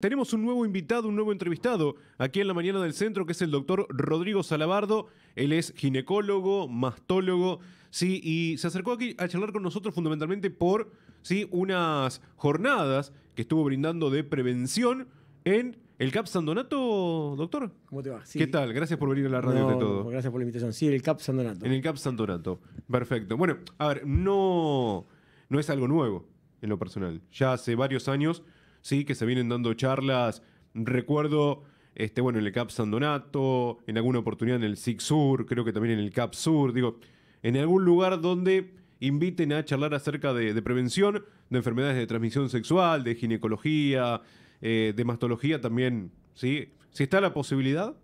Tenemos un nuevo invitado, un nuevo entrevistado aquí en la mañana del centro, que es el doctor Rodrigo Salabardo. Él es ginecólogo, mastólogo, sí, y se acercó aquí a charlar con nosotros fundamentalmente por sí, unas jornadas que estuvo brindando de prevención en el CAP San Donato, doctor. ¿Cómo te va? ¿Qué tal? Gracias por venir a la radio de todo. gracias por la invitación. Sí, el CAP San En el CAP San Perfecto. Bueno, a ver, no, no es algo nuevo en lo personal. Ya hace varios años ¿sí? que se vienen dando charlas. Recuerdo, este, bueno, en el CAP San Donato, en alguna oportunidad en el SIG Sur, creo que también en el CAP Sur, digo, en algún lugar donde inviten a charlar acerca de, prevención de enfermedades de transmisión sexual, de ginecología, eh, de mastología también, ¿sí? Si está la posibilidad,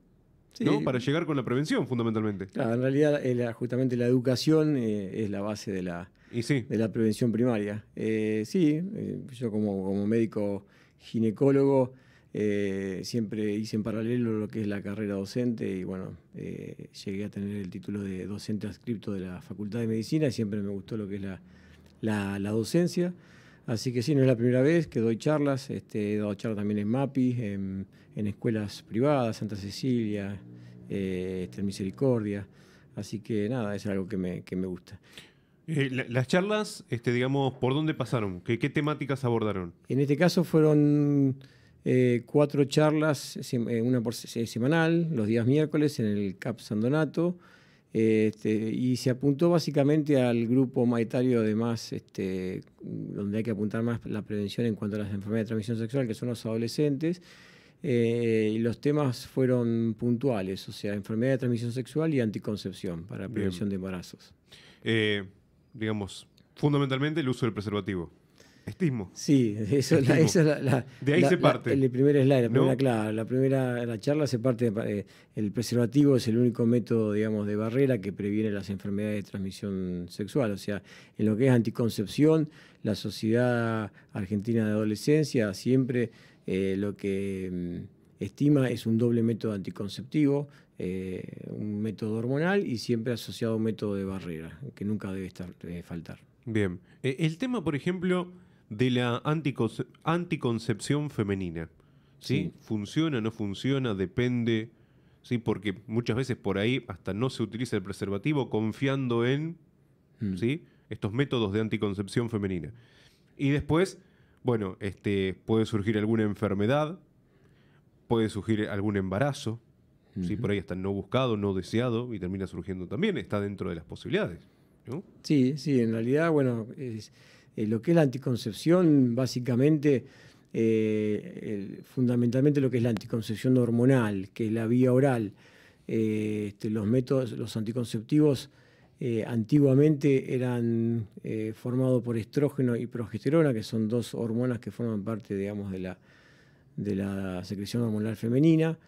¿no? Para llegar con la prevención, fundamentalmente. Claro, en realidad eh, justamente la educación eh, es la base de la, de la prevención primaria. Eh, sí, eh, yo como, como, médico ginecólogo eh, siempre hice en paralelo lo que es la carrera docente y bueno, llegué a tener el título de docente adscripto de la Facultad de Medicina y siempre me gustó lo que es la, docencia. Así que sí, no es la primera vez que doy charlas, este, he dado charlas también en MAPI, en, escuelas privadas, Santa Cecilia, este, Misericordia. Así que nada, es algo que me, que me gusta. Eh, las charlas, este, digamos, ¿por dónde pasaron? ¿Qué, temáticas abordaron? En este caso fueron eh, cuatro charlas, eh, una por semanal, los días miércoles en el CAP San Donato, este, y se apuntó básicamente al grupo mayoritario de más, este, donde hay que apuntar más la prevención en cuanto a las enfermedades de transmisión sexual, que son los adolescentes. y los temas fueron puntuales, o sea, enfermedad de transmisión sexual y anticoncepción para prevención de embarazos digamos, fundamentalmente el uso del preservativo. Estismo. Sí, eso es la, De ahí se parte. el primer slide, la primera, ¿No? la primera la charla se parte. Eh, el preservativo es el único método, digamos, de barrera que previene las enfermedades de transmisión sexual. O sea, en lo que es anticoncepción, la Sociedad Argentina de Adolescencia siempre eh, lo que mm, estima es un doble método anticonceptivo, eh, un método hormonal y siempre asociado a un método de barrera, que nunca debe estar, faltar. Bien. Eh, el tema, por ejemplo, de la anticoncepción femenina. ¿sí? ¿Funciona, no funciona? Depende. ¿sí? Porque muchas veces por ahí hasta no se utiliza el preservativo confiando en mm. ¿sí? estos métodos de anticoncepción femenina. Y después, bueno, este, puede surgir alguna enfermedad puede surgir algún embarazo, si por ahí está no buscado, no deseado, y termina surgiendo también, está dentro de las posibilidades. Sí, sí, en realidad, bueno, eh, lo que es la anticoncepción, básicamente, eh, fundamentalmente lo que es la anticoncepción hormonal, que es la vía oral, eh, este, los métodos, los anticonceptivos antiguamente eran formados por estrógeno y progesterona, que son dos hormonas que forman parte, digamos, de la de la secreción hormonal femenina.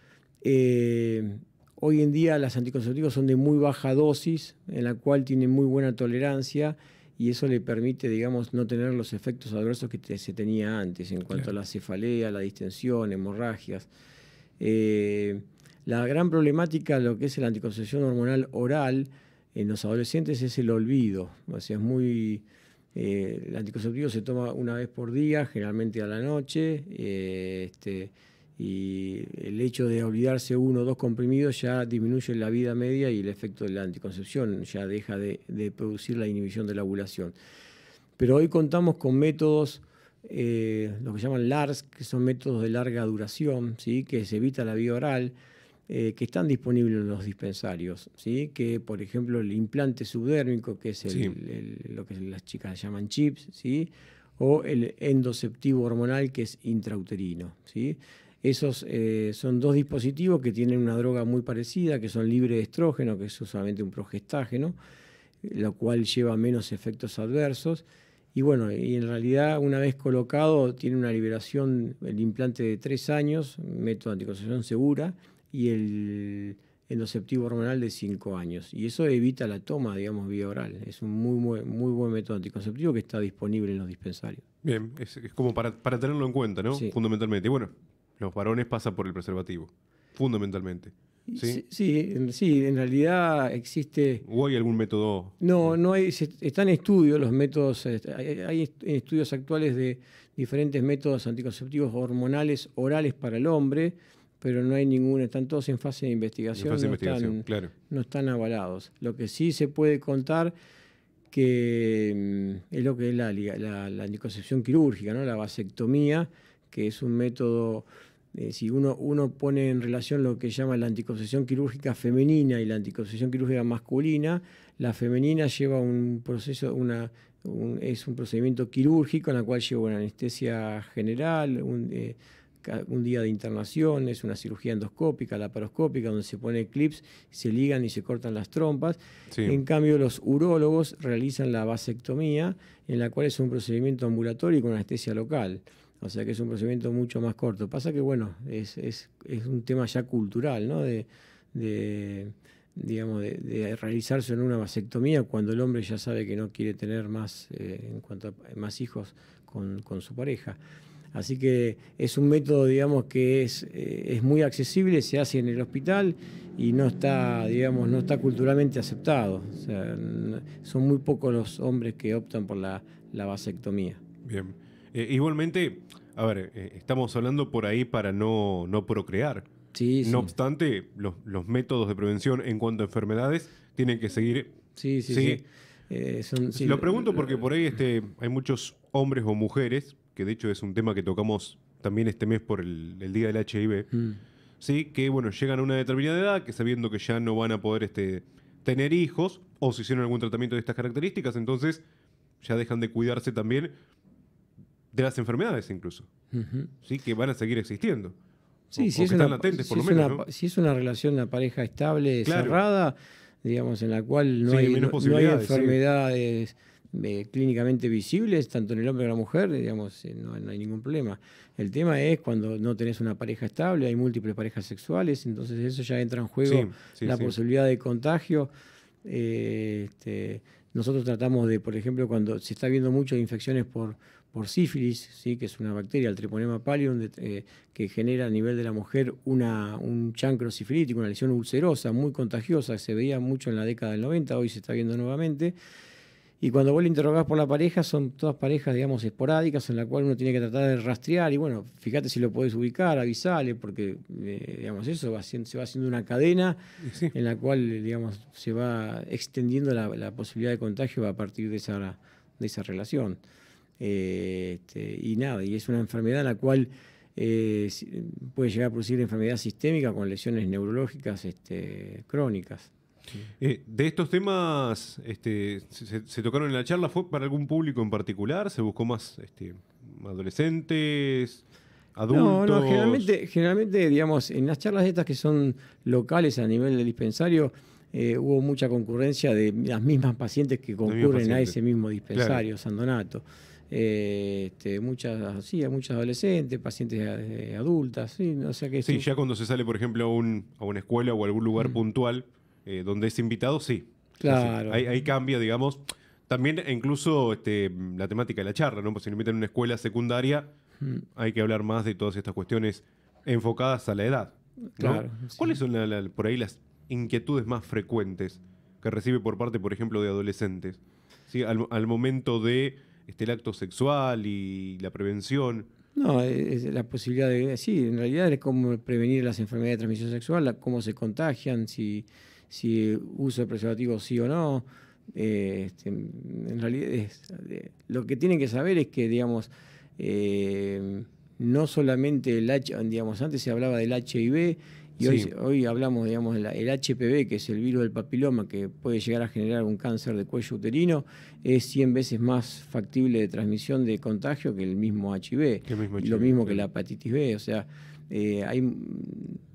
Eh, hoy en día las anticonceptivas son de muy baja dosis, en la cual tienen muy buena tolerancia y eso le permite, digamos, no tener los efectos adversos que se tenía antes en cuanto a la cefalea, la distensión, hemorragias. Eh, la gran problemática, lo que es la anticoncepción hormonal oral en los adolescentes, es el olvido. O sea, es muy eh, el anticonceptivo se toma una vez por día, generalmente a la noche, eh, este, y el hecho de olvidarse uno o dos comprimidos ya disminuye la vida media y el efecto de la anticoncepción, ya deja de, producir la inhibición de la ovulación. Pero hoy contamos con métodos, eh, lo que llaman LARS, que son métodos de larga duración, que se evita la vía oral eh, que están disponibles en los dispensarios, que por ejemplo el implante subdérmico, que es lo que las chicas llaman chips, o el endoceptivo hormonal, que es intrauterino. Esos eh, son dos dispositivos que tienen una droga muy parecida, que son libre de estrógeno, que es usualmente un progestágeno, lo cual lleva menos efectos adversos. Y bueno, y en realidad una vez colocado tiene una liberación, el implante de tres años, método de anticoncepción segura, y el endoceptivo hormonal de 5 años. Y eso evita la toma, digamos, vía oral. Es un muy, muy, buen método anticonceptivo que está disponible en los dispensarios. Bien, es, como para, tenerlo en cuenta, ¿no? Fundamentalmente. Y bueno, los varones pasan por el preservativo, fundamentalmente. ¿Sí? Sí, sí en realidad existe... ¿O hay algún método? No, no hay, están estudios los métodos, eh, hay estudios actuales de diferentes métodos anticonceptivos hormonales orales para el hombre, pero no hay ninguna, están todos en fase de investigación, no, están, no están avalados. Lo que sí se puede contar que mm, es lo que es la, anticoncepción quirúrgica, ¿no? la vasectomía, que es un método, eh, si uno, uno pone en relación lo que llama la anticoncepción quirúrgica femenina y la anticoncepción quirúrgica masculina, la femenina lleva un proceso, una, es un procedimiento quirúrgico en el cual lleva una anestesia general, un, eh, un día de internaciones, una cirugía endoscópica, laparoscópica, donde se pone clips, se ligan y se cortan las trompas. En cambio, los urólogos realizan la vasectomía, en la cual es un procedimiento ambulatorio y con anestesia local. O sea que es un procedimiento mucho más corto. Pasa que, bueno, es, un tema ya cultural, ¿no? De, digamos, de, realizarse en una vasectomía cuando el hombre ya sabe que no quiere tener más, eh, en cuanto a, más hijos con, con su pareja. Así que es un método, digamos, que es, eh, es muy accesible, se hace en el hospital y no está, digamos, no está culturalmente aceptado. son muy pocos los hombres que optan por la, la vasectomía. Bien. Eh, igualmente, a ver, eh, estamos hablando por ahí para no, no procrear. Sí, no obstante, los, métodos de prevención en cuanto a enfermedades tienen que seguir. Sí, sí, sí. Lo pregunto porque por ahí este, hay muchos hombres o mujeres que de hecho es un tema que tocamos también este mes por el, Día del HIV, mm. ¿sí? que bueno, llegan a una determinada edad, que sabiendo que ya no van a poder este, tener hijos, o si hicieron algún tratamiento de estas características, entonces ya dejan de cuidarse también de las enfermedades incluso, ¿sí? que van a seguir existiendo. Sí, si, es, una, latentes, menos, si es una relación de pareja estable, cerrada, digamos, en la cual no hay, enfermedades. Eh, clínicamente visibles, tanto en el hombre como en la mujer, digamos, eh, no, hay ningún problema. El tema es cuando no tenés una pareja estable, hay múltiples parejas sexuales, entonces eso ya entra en juego la posibilidad de contagio. Eh, este, nosotros tratamos de, por ejemplo, cuando se está viendo muchas infecciones por, por sífilis, ¿sí? que es una bacteria, el treponema pallium, que genera a nivel de la mujer una, un chancro sifilítico, una lesión ulcerosa muy contagiosa, se veía mucho en la década del 90, hoy se está viendo nuevamente. Y cuando vos le interrogás por la pareja, son todas parejas, digamos, esporádicas, en la cual uno tiene que tratar de rastrear y, bueno, fíjate si lo podés ubicar, avisale, porque, eh, digamos, eso se va haciendo una cadena en la cual, digamos, se va extendiendo la, posibilidad de contagio a partir de esa, de esa relación. Eh, este, y nada, y es una enfermedad en la cual eh, puede llegar a producir enfermedad sistémica con lesiones neurológicas este, crónicas. Eh, de estos temas, este, se, tocaron en la charla, ¿fue para algún público en particular? ¿Se buscó más este, adolescentes? Adultos. No, no, generalmente, digamos, en las charlas estas que son locales a nivel del dispensario, eh, hubo mucha concurrencia de las mismas pacientes que concurren a ese mismo dispensario, San Donato. Eh, este, muchas, sí, muchas adolescentes, pacientes adultas, sí, o sea que... Sí, ya cuando se sale, por ejemplo, a, un, a una escuela o a algún lugar mm. puntual, eh, donde es invitado, sí. Claro. Ahí, cambia, digamos. También e incluso este, la temática de la charla, ¿no? Pues si lo invitan a una escuela secundaria, hmm. hay que hablar más de todas estas cuestiones enfocadas a la edad. Claro. ¿Cuáles son por ahí las inquietudes más frecuentes que recibe por parte, por ejemplo, de adolescentes? ¿Sí? Al, momento de este, acto sexual y la prevención. No, es la posibilidad de, sí, en realidad es cómo prevenir las enfermedades de transmisión sexual, cómo se contagian, si si uso preservativo sí o no. Eh, este, en realidad, es, eh, lo que tienen que saber es que, digamos, eh, no solamente el H, digamos, antes se hablaba del HIV y hoy, hoy, hablamos, digamos, el, HPV, que es el virus del papiloma, que puede llegar a generar un cáncer de cuello uterino, es 100 veces más factible de transmisión de contagio que el mismo HIV. lo mismo que la hepatitis B, o sea, eh, hay,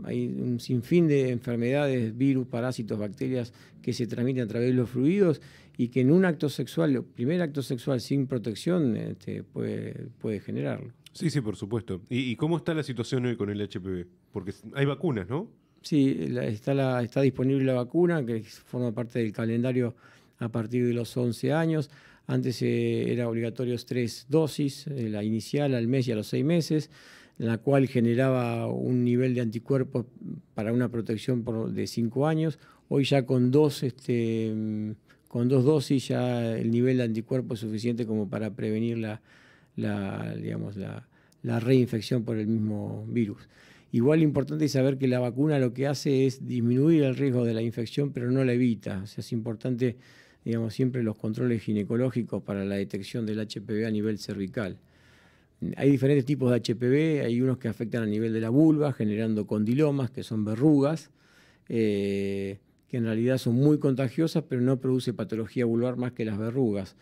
hay, un sinfín de enfermedades, virus, parásitos, bacterias que se transmiten a través de los fluidos y que en un acto sexual, el primer acto sexual sin protección, este, puede, puede generarlo. Sí, sí, por supuesto. ¿Y, cómo está la situación hoy con el HPV? Porque hay vacunas, ¿no? Sí, está, la, está disponible la vacuna que forma parte del calendario a partir de los 11 años. Antes eran eh, era obligatorio tres dosis, eh, la inicial al mes y a los seis meses la cual generaba un nivel de anticuerpos para una protección de 5 años. Hoy ya con dos, este, con dos dosis ya el nivel de anticuerpos es suficiente como para prevenir la, reinfección por el mismo virus. Igual importante es saber que la vacuna lo que hace es disminuir el riesgo de la infección, pero no la evita. O sea, es importante, digamos, siempre los controles ginecológicos para la detección del HPV a nivel cervical. Hay diferentes tipos de HPV, hay unos que afectan a nivel de la vulva, generando condilomas, que son verrugas, eh, que en realidad son muy contagiosas, pero no produce patología vulvar más que las verrugas.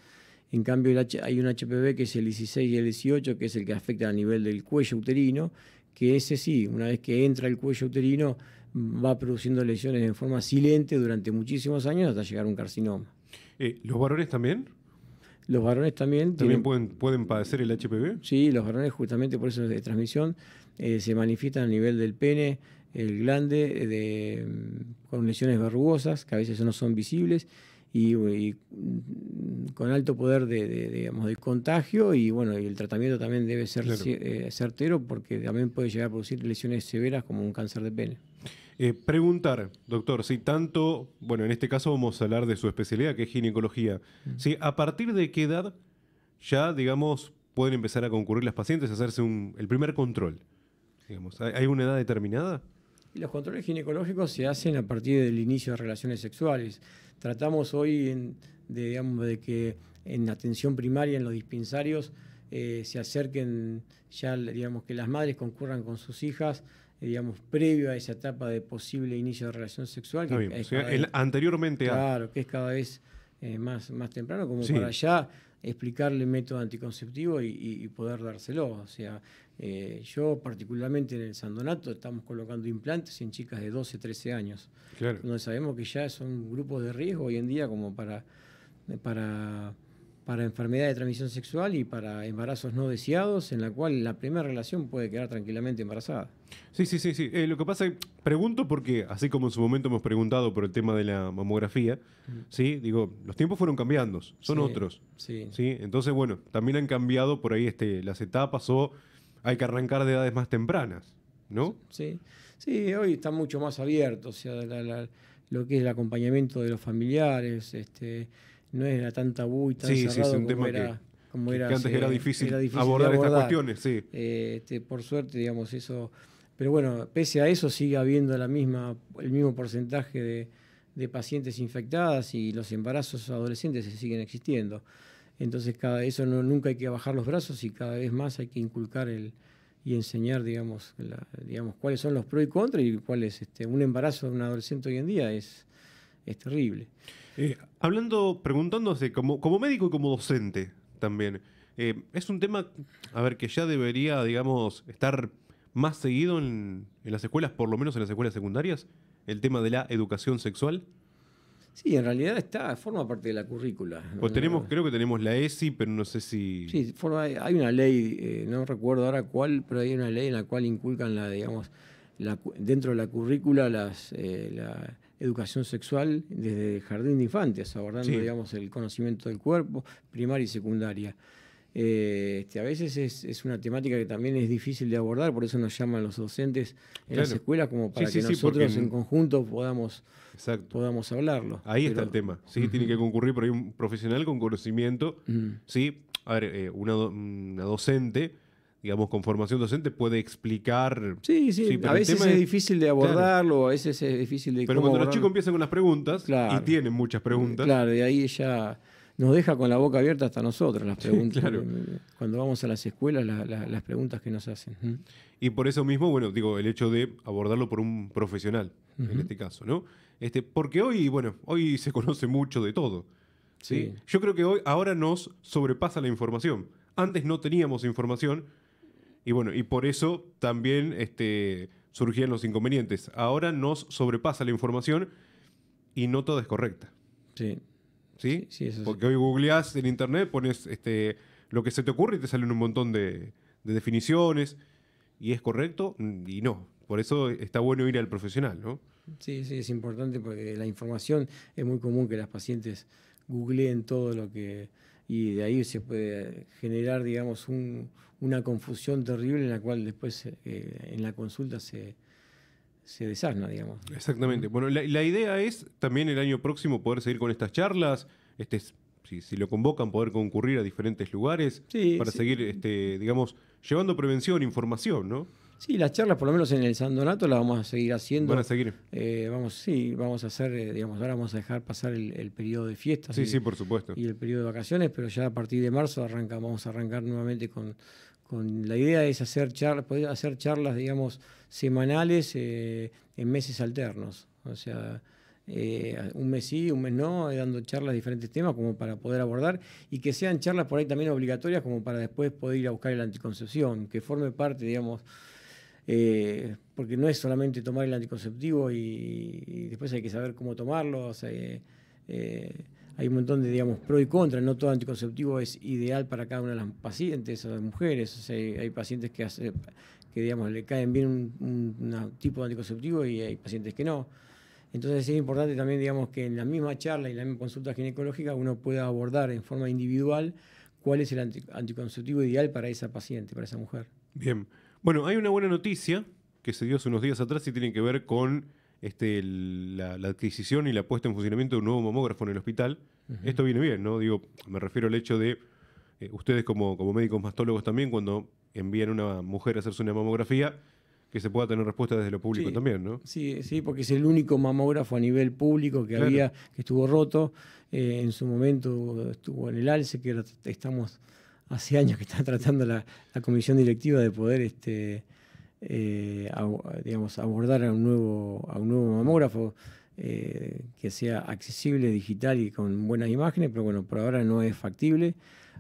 En cambio, hay un HPV que es el 16 y el 18, que es el que afecta a nivel del cuello uterino, que ese sí, una vez que entra el cuello uterino, va produciendo lesiones en forma silente durante muchísimos años hasta llegar a un carcinoma. Eh, ¿Los varones también? Los varones también... ¿También pueden, pueden padecer el HPV? Sí, los varones justamente por eso de transmisión eh, se manifiestan a nivel del pene, el glande, eh, mm, con lesiones verrugosas que a veces no son visibles y, mm, con alto poder de, contagio y bueno, el tratamiento también debe ser eh, certero porque también puede llegar a producir lesiones severas como un cáncer de pene. Eh, preguntar, doctor, si tanto, bueno, en este caso vamos a hablar de su especialidad, que es ginecología, mm. si a partir de qué edad ya, digamos, pueden empezar a concurrir las pacientes a hacerse el primer control, ¿hay una edad determinada? los controles ginecológicos se hacen a partir del inicio de relaciones sexuales. Tratamos hoy de, que en atención primaria, en los dispensarios, eh, se acerquen ya, digamos, que las madres concurran con sus hijas digamos, previo a esa etapa de posible inicio de relación sexual. Que el anteriormente a... Claro, que es cada vez eh, más, más temprano, como para ya explicarle el método anticonceptivo y, poder dárselo. O sea, eh, yo particularmente en el Sandonato estamos colocando implantes en chicas de 12, 13 años, claro. donde sabemos que ya son grupos de riesgo hoy en día como para... para para enfermedad de transmisión sexual y para embarazos no deseados, en la cual la primera relación puede quedar tranquilamente embarazada. Sí, sí, sí, sí. Eh, lo que pasa es, pregunto porque, así como en su momento hemos preguntado por el tema de la mamografía, Digo, los tiempos fueron cambiando, son otros. Sí. sí. Entonces, bueno, también han cambiado por ahí este, las etapas o hay que arrancar de edades más tempranas, ¿no? Sí, sí, hoy está mucho más abierto, sea, lo que es el acompañamiento de los familiares, este no era tan tabú y tan sí, es un como tema era, que, antes era, difícil abordar, estas cuestiones, sí. Este, por suerte, digamos, eso. Pero bueno, pese a eso sigue habiendo la misma, el mismo porcentaje de, pacientes infectadas y los embarazos adolescentes siguen existiendo. Entonces, cada, eso no, nunca hay que bajar los brazos y cada vez más hay que inculcar el, y enseñar, digamos, digamos, cuáles son los pros y contras y cuál es este, un embarazo de un adolescente hoy en día es, es terrible hablando, preguntándose, como, como médico y como docente también, eh, es un tema, a ver, que ya debería, digamos, estar más seguido en, las escuelas, por lo menos en las escuelas secundarias, el tema de la educación sexual. Sí, en realidad está, forma parte de la currícula. Pues tenemos, creo que tenemos la ESI, pero no sé si. Sí, hay una ley, eh, no recuerdo ahora cuál, pero hay una ley en la cual inculcan la, digamos, la, dentro de la currícula las, eh, educación sexual desde jardín de infantes, abordando, digamos, el conocimiento del cuerpo, primaria y secundaria. Eh, este, a veces es, una temática que también es difícil de abordar, por eso nos llaman los docentes en las escuelas como para que nosotros en conjunto podamos, podamos hablarlo. Ahí está el tema, sí, tiene que concurrir por ahí un profesional con conocimiento, eh, una docente digamos, con formación docente puede explicar. Sí, sí, a veces es, difícil de abordarlo, a veces es difícil de. Pero cuando los chicos empiezan con las preguntas, y tienen muchas preguntas. Claro, y ahí ella nos deja con la boca abierta hasta nosotros las preguntas. Cuando vamos a las escuelas, las preguntas que nos hacen. Y por eso mismo, bueno, digo, el hecho de abordarlo por un profesional, en este caso, ¿no? Este, porque hoy, bueno, hoy se conoce mucho de todo. sí. Yo creo que hoy, ahora nos sobrepasa la información. Antes no teníamos información, y bueno, y por eso también este, surgían los inconvenientes. Ahora nos sobrepasa la información y no toda es correcta. Sí. ¿Sí? sí, Porque hoy googleás en internet, pones este, lo que se te ocurre y te salen un montón de, de definiciones. Y es correcto mm, y no. Por eso está bueno ir al profesional, ¿no? Sí, sí, es importante porque la información es muy común que las pacientes en todo lo que... Y de ahí se puede generar, digamos, una confusión terrible en la cual después eh, eh, en la consulta se, se digamos. Exactamente. Bueno, la, idea es también el año próximo poder seguir con estas charlas, este, si, lo convocan, poder concurrir a diferentes lugares para seguir, este, digamos, llevando prevención, información, ¿no? Sí, las charlas, por lo menos en el San Donato, las vamos a seguir haciendo. Van a seguir. Eh, vamos, sí, vamos a hacer, eh, digamos, ahora vamos a dejar pasar el, periodo de fiestas. Sí, y, sí, por supuesto. Y el periodo de vacaciones, pero ya a partir de marzo arrancamos, vamos a arrancar nuevamente con, con la idea es hacer charlas, poder hacer charlas, digamos, semanales eh, en meses alternos. O sea, un mes sí, un mes no, dando charlas de diferentes temas como para poder abordar y que sean charlas por ahí también obligatorias como para después poder ir a buscar el anticoncepción, que forme parte, digamos, eh, porque no es solamente tomar el anticonceptivo y, después hay que saber cómo tomarlo. Eh, eh, hay un montón de, digamos, pro y contra. No todo anticonceptivo es ideal para cada una de las pacientes o las mujeres. hay pacientes que, que digamos, le caen bien un, tipo de anticonceptivo y hay pacientes que no. Entonces es importante también, digamos, que en la misma charla y la misma consulta ginecológica uno pueda abordar en forma individual cuál es el anticonceptivo ideal para esa paciente, para esa mujer. Bien. Bueno, hay una buena noticia que se dio hace unos días atrás y tiene que ver con este, la, adquisición y la puesta en funcionamiento de un nuevo mamógrafo en el hospital. Esto viene bien, ¿no? Digo, me refiero al hecho de eh, ustedes como, médicos mastólogos también, cuando envían a una mujer a hacerse una mamografía, que se pueda tener respuesta desde lo público también, ¿no? Sí, sí, porque es el único mamógrafo a nivel público que había, que estuvo roto. Eh, en su momento estuvo en el alce, que estamos hace años que está tratando la, comisión directiva de poder este, eh, abordar a un nuevo, a un nuevo mamógrafo eh, que sea accesible, digital y con buenas imágenes, pero bueno, por ahora no es factible.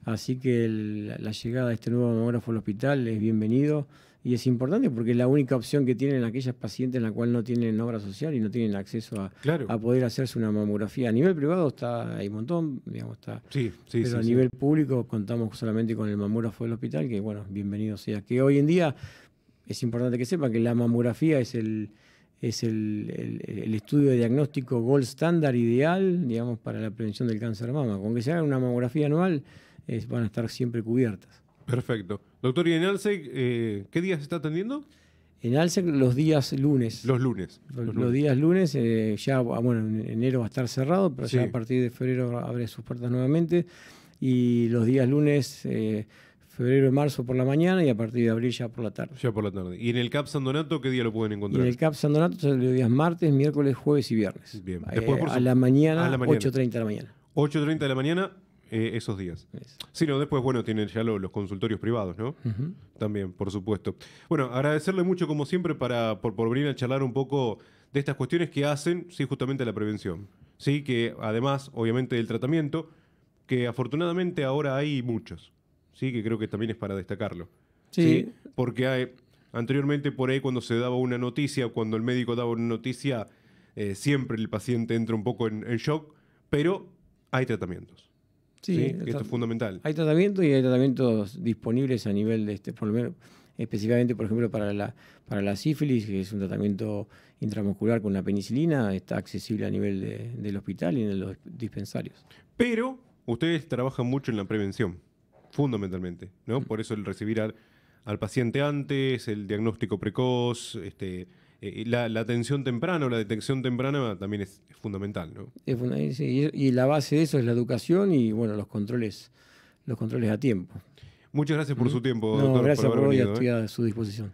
Así que la llegada de este nuevo mamógrafo al hospital es bienvenido. Y es importante porque es la única opción que tienen aquellas pacientes en la cual no tienen obra social y no tienen acceso a, poder hacerse una mamografía. A nivel privado está hay un montón, digamos, está. pero a nivel público contamos solamente con el mamógrafo del hospital, que bueno, bienvenido sea. Que hoy en día es importante que sepan que la mamografía es el es el, estudio de diagnóstico gold estándar ideal, digamos, para la prevención del cáncer de mama. Con que se haga una mamografía anual, es, van a estar siempre cubiertas. Perfecto. Doctor, ¿y en eh, qué días está atendiendo? En los días lunes. Los lunes. Los, días lunes, eh, ya, ah, bueno, en enero va a estar cerrado, pero ya a partir de febrero abre sus puertas nuevamente. Y los días lunes, eh, febrero y marzo por la mañana y a partir de abril ya por la tarde. Ya por la tarde. ¿Y en el CAP San Donato qué día lo pueden encontrar? en el CAP San Donato son los días martes, miércoles, jueves y viernes. Bien. a, la mañana, a la mañana, 8.30 de la mañana. 8.30 de la mañana eh, esos días. sí, no, después, bueno, tienen ya los consultorios privados, ¿no? También, por supuesto. Bueno, agradecerle mucho, como siempre, para, por, venir a charlar un poco de estas cuestiones que hacen, sí, justamente la prevención. Sí, que además, obviamente, del tratamiento, que afortunadamente ahora hay muchos. Sí, que creo que también es para destacarlo. Sí. Porque hay, anteriormente por ahí cuando se daba una noticia, cuando el médico daba una noticia, eh, siempre el paciente entra un poco en shock, pero hay tratamientos. Sí, esto es fundamental. Hay tratamientos y hay tratamientos disponibles a nivel de este, por lo menos, específicamente, por ejemplo, para la, para la sífilis, que es un tratamiento intramuscular con la penicilina, está accesible a nivel del hospital y en los dispensarios. Pero ustedes trabajan mucho en la prevención, fundamentalmente, ¿no? Mm. Por eso el recibir al, al paciente antes, el diagnóstico precoz, este, eh, la, atención temprana o la detección temprana también es, fundamental, ¿no? Es, y, y la base de eso es la educación y, bueno, los controles, los controles a tiempo. Muchas gracias por su tiempo, Gracias por, hoy, estoy a su disposición.